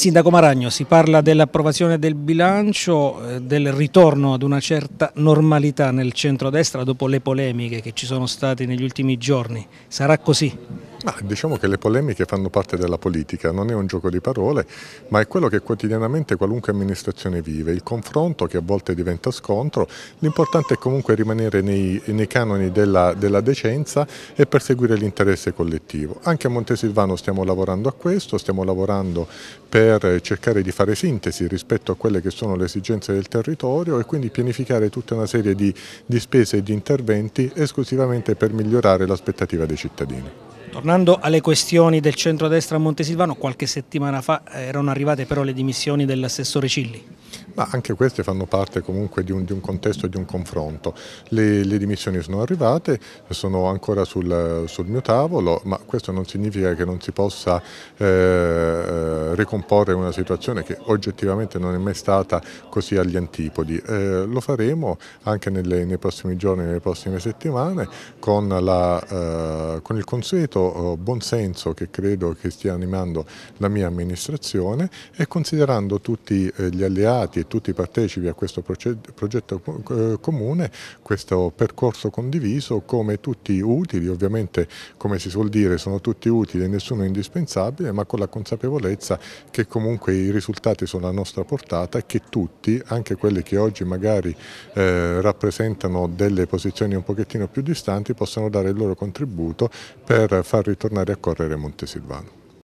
Sindaco Maragno, si parla dell'approvazione del bilancio, eh, del ritorno ad una certa normalità nel centrodestra dopo le polemiche che ci sono state negli ultimi giorni. Sarà così? Ma ah, diciamo che le polemiche fanno parte della politica, non è un gioco di parole, ma è quello che quotidianamente qualunque amministrazione vive, il confronto che a volte diventa scontro, l'importante è comunque rimanere nei, nei canoni della, della, decenza e perseguire l'interesse collettivo. Anche a Montesilvano stiamo lavorando a questo, stiamo lavorando per cercare di fare sintesi rispetto a quelle che sono le esigenze del territorio e quindi pianificare tutta una serie di, di spese e di interventi esclusivamente per migliorare l'aspettativa dei cittadini. Tornando alle questioni del centrodestra a Montesilvano, qualche settimana fa eh, erano arrivate però le dimissioni dell'assessore Cilli ma anche queste fanno parte comunque di un, di un contesto e di un confronto. Le, le, dimissioni sono arrivate, sono ancora sul, sul, mio tavolo, ma questo non significa che non si possa eh, eh, ricomporre una situazione che oggettivamente non è mai stata così agli antipodi. Eh, lo faremo anche nelle, nei prossimi giorni, nelle prossime settimane, con, la, eh, con il consueto eh, buonsenso che credo che stia animando la mia amministrazione e considerando tutti eh, gli alleati tutti tutti partecipi a questo progetto comune, questo percorso condiviso come tutti utili, ovviamente come si suol dire sono tutti utili e nessuno è indispensabile, ma con la consapevolezza che comunque i risultati sono a nostra portata e che tutti, anche quelli che oggi magari eh, rappresentano delle posizioni un pochettino più distanti, possano dare il loro contributo per far ritornare a correre Montesilvano.